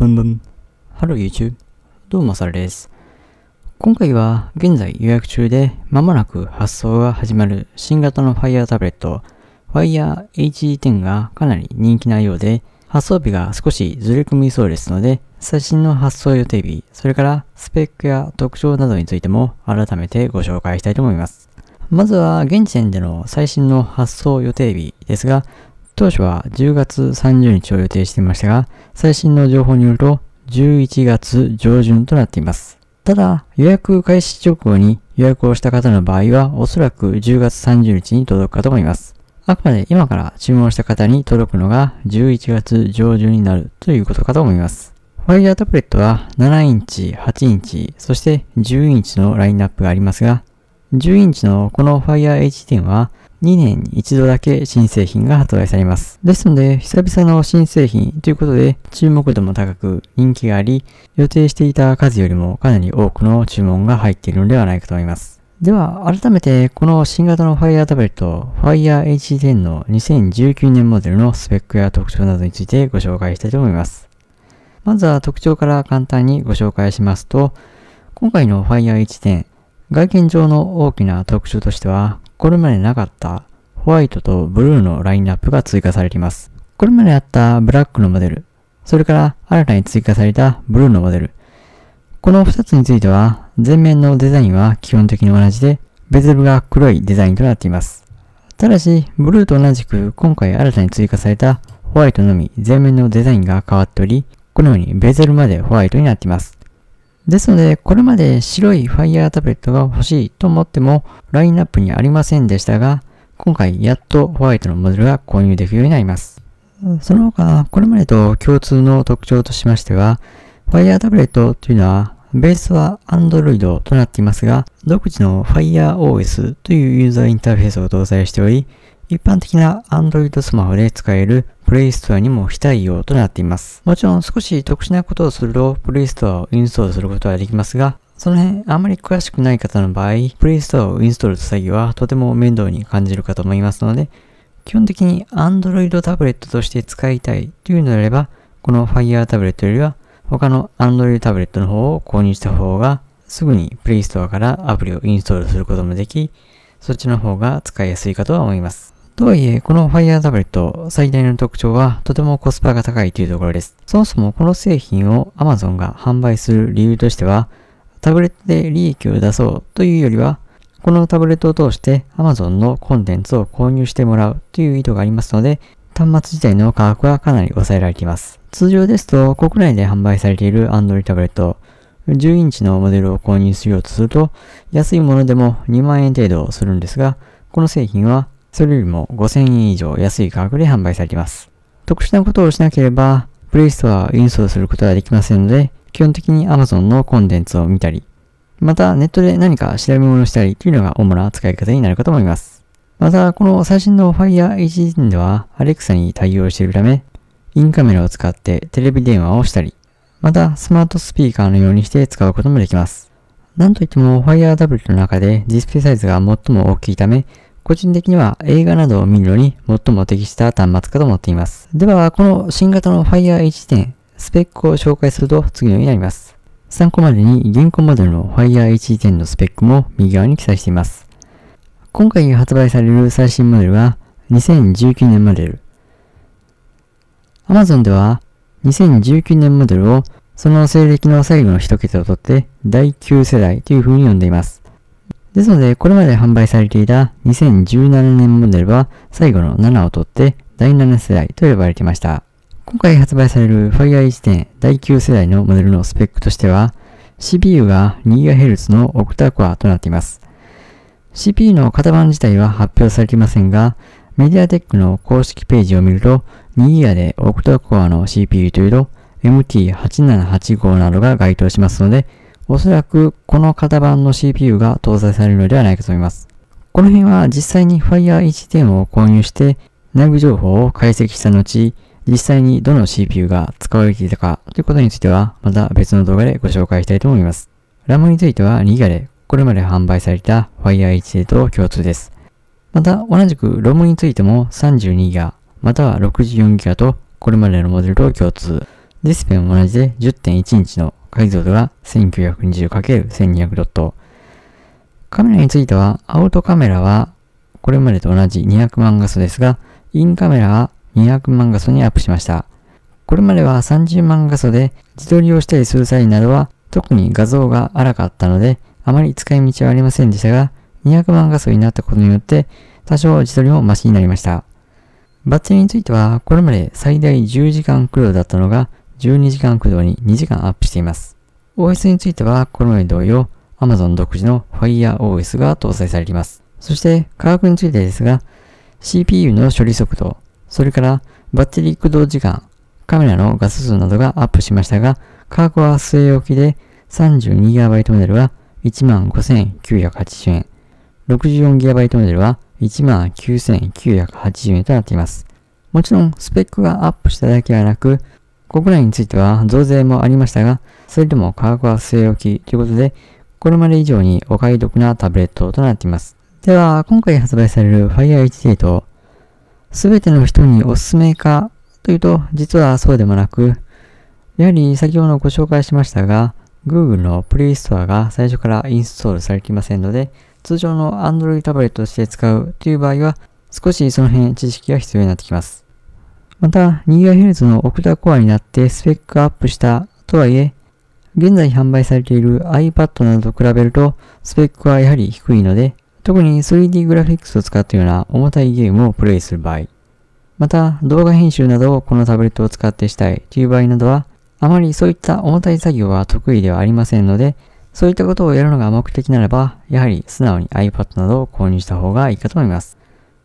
ブンブン。ハロー YouTube。どうも、さるです。今回は現在予約中で間もなく発送が始まる新型の Fire タブレット Fire HD10 がかなり人気なようで発送日が少しずれ込みそうですので最新の発送予定日、それからスペックや特徴などについても改めてご紹介したいと思います。まずは現時点での最新の発送予定日ですが、当初は10月30日を予定していましたが、最新の情報によると11月上旬となっています。ただ、予約開始直後に予約をした方の場合は、おそらく10月30日に届くかと思います。あくまで今から注文した方に届くのが11月上旬になるということかと思います。ファイヤータブレットは7インチ、8インチ、そして10インチのラインナップがありますが、10インチのこの Fire H10 は2年に1度だけ新製品が発売されます。ですので、久々の新製品ということで、注目度も高く人気があり、予定していた数よりもかなり多くの注文が入っているのではないかと思います。では、改めて、この新型の Fire タブレット、Fire H10 の2019年モデルのスペックや特徴などについてご紹介したいと思います。まずは特徴から簡単にご紹介しますと、今回の Fire H10、外見上の大きな特徴としては、これまでなかったホワイトとブルーのラインナップが追加されています。これまであったブラックのモデル、それから新たに追加されたブルーのモデル。この2つについては、前面のデザインは基本的に同じで、ベゼルが黒いデザインとなっています。ただし、ブルーと同じく今回新たに追加されたホワイトのみ前面のデザインが変わっており、このようにベゼルまでホワイトになっています。ですので、これまで白い Fire タブレットが欲しいと思ってもラインナップにありませんでしたが、今回やっとホワイトのモデルが購入できるようになります。その他、これまでと共通の特徴としましては、Fire タブレットというのは、ベースは Android となっていますが、独自の FireOS というユーザーインターフェースを搭載しており、一般的な Android スマホで使える Play Store にも非対応となっています。もちろん少し特殊なことをすると Play Store をインストールすることはできますが、その辺あまり詳しくない方の場合、Play Store をインストールした際はとても面倒に感じるかと思いますので、基本的に Android タブレットとして使いたいというのであれば、この Fire タブレットよりは他の Android タブレットの方を購入した方がすぐに Play Store からアプリをインストールすることもでき、そっちの方が使いやすいかとは思います。とはいえ、この Fire タブレット最大の特徴はとてもコスパが高いというところです。そもそもこの製品を Amazon が販売する理由としては、タブレットで利益を出そうというよりは、このタブレットを通して Amazon のコンテンツを購入してもらうという意図がありますので、端末自体の価格はかなり抑えられています。通常ですと、国内で販売されている Android タブレット、10インチのモデルを購入しようとすると、安いものでも2万円程度するんですが、この製品はそれよりも5000円以上安い価格で販売されています。特殊なことをしなければ、プレイストアをインストールすることはできませんので、基本的に Amazon のコンテンツを見たり、またネットで何か調べ物をしたりというのが主な使い方になるかと思います。また、この最新の Fire HD では Alexa に対応しているため、インカメラを使ってテレビ電話をしたり、またスマートスピーカーのようにして使うこともできます。なんといっても Fire W の中でディスプレイサイズが最も大きいため、個人的には映画などを見るのに最も適した端末かと思っています。では、この新型の Fire H10、スペックを紹介すると次のようになります。参考までに現行モデルの Fire H10 のスペックも右側に記載しています。今回発売される最新モデルは2019年モデル。Amazon では2019年モデルをその西暦の最後の1桁をとって第9世代という風に呼んでいます。ですので、これまで販売されていた2017年モデルは最後の7を取って第7世代と呼ばれていました。今回発売される Fire 1.0第9世代のモデルのスペックとしては、CPU が 2GHz のオクタコアとなっています。CPU の型番自体は発表されていませんが、メディアテックの公式ページを見ると、2GB でオクタコアの CPU というと、MT8785 などが該当しますので、おそらくこの型番の CPU が搭載されるのではないかと思います。この辺は実際に Fire HTM を購入して内部情報を解析した後、実際にどの CPU が使われていたかということについてはまた別の動画でご紹介したいと思います。RAM については 2GB でこれまで販売された Fire HD と共通です。また同じく ROM についても 32GB または 64GB とこれまでのモデルと共通。ディスプレイも同じで10.1インチの解像度が 1920×1200 ドット。カメラについては、アウトカメラはこれまでと同じ200万画素ですが、インカメラは200万画素にアップしました。これまでは30万画素で自撮りをしたりする際などは特に画像が荒かったので、あまり使い道はありませんでしたが、200万画素になったことによって、多少自撮りもマシになりました。バッテリーについては、これまで最大10時間苦労だったのが、12時間駆動に2時間アップしています。OS については、このように同様、Amazon 独自の FireOS が搭載されています。そして、価格についてですが、CPU の処理速度、それからバッテリー駆動時間、カメラの画素数などがアップしましたが、価格は据え置きで 32GB モデルは15,980円、64GB モデルは19,980円となっています。もちろん、スペックがアップしただけではなく、国内については増税もありましたが、それでも価格は据え置きということで、これまで以上にお買い得なタブレットとなっています。では、今回発売される Fire HD と、すべての人におすすめかというと、実はそうでもなく、やはり先ほどご紹介しましたが、Google の Play Store が最初からインストールされていませんので、通常の Android タブレットとして使うという場合は、少しその辺知識が必要になってきます。また 2GHz のオクタコアになってスペックアップしたとはいえ、現在販売されている iPad などと比べるとスペックはやはり低いので、特に 3D グラフィックスを使ったような重たいゲームをプレイする場合、また動画編集などをこのタブレットを使ってしたいという場合などは、あまりそういった重たい作業は得意ではありませんので、そういったことをやるのが目的ならば、やはり素直に iPad などを購入した方がいいかと思います。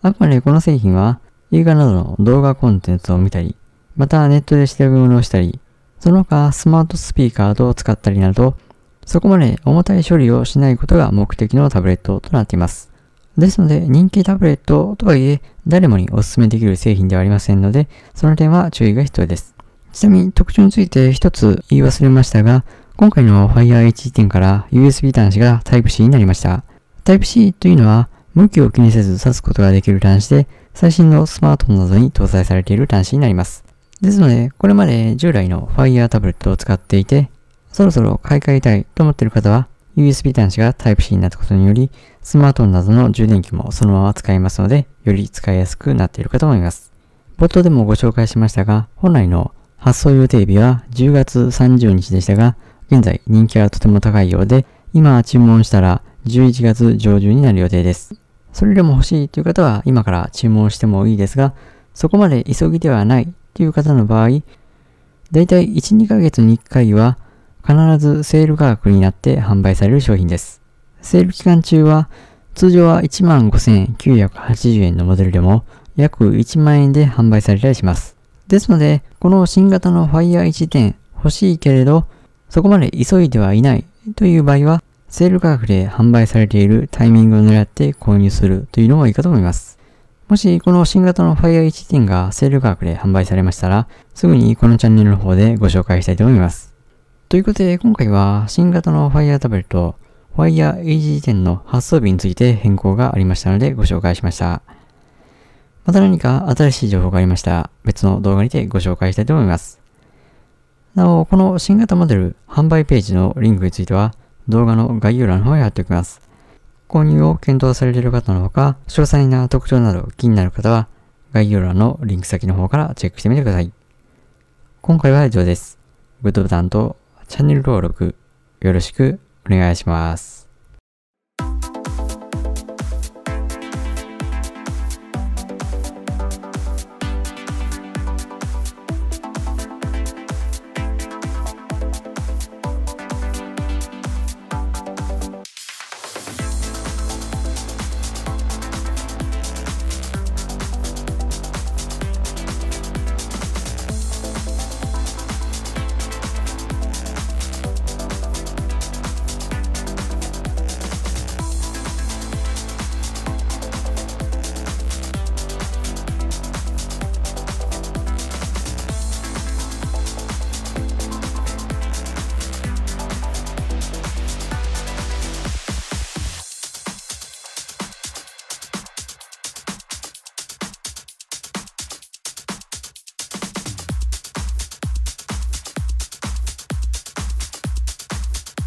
あくまでこの製品は映画などの動画コンテンツを見たり、またネットで調べ物をしたり、その他スマートスピーカー等を使ったりなど、そこまで重たい処理をしないことが目的のタブレットとなっています。ですので、人気タブレットとはいえ、誰もにお勧めできる製品ではありませんので、その点は注意が必要です。ちなみに特徴について一つ言い忘れましたが、今回の Fire H1.0 から USB 端子が Type-C になりました。Type-C というのは、向きを気にせず刺すことができる端子で、最新のスマートフォンなどに搭載されている端子になります。ですので、これまで従来の Fire タブレットを使っていて、そろそろ買い替えたいと思っている方は、USB 端子が Type-C になったことにより、スマートフォンなどの充電器もそのまま使えますので、より使いやすくなっているかと思います。冒頭でもご紹介しましたが、本来の発送予定日は10月30日でしたが、現在人気はとても高いようで、今注文したら11月上旬になる予定です。それでも欲しいという方は今から注文してもいいですが、そこまで急ぎではないという方の場合、だいたい1、2ヶ月に1回は必ずセール価格になって販売される商品です。セール期間中は通常は15,980円のモデルでも約1万円で販売されたりします。ですので、この新型の Fire 1 0欲しいけれど、そこまで急いではいないという場合は、セール価格で販売されているタイミングを狙って購入するというのもいいかと思います。もしこの新型の Fire 1.0がセール価格で販売されましたら、すぐにこのチャンネルの方でご紹介したいと思います。ということで今回は新型の Fire タブレット、Fire H1.0 の発送日について変更がありましたのでご紹介しました。また何か新しい情報がありましたら別の動画にてご紹介したいと思います。なお、この新型モデル販売ページのリンクについては動画の概要欄の方へ貼っておきます。購入を検討されている方のほか、詳細な特徴など気になる方は、概要欄のリンク先の方からチェックしてみてください。今回は以上です。グッドボタンとチャンネル登録よろしくお願いします。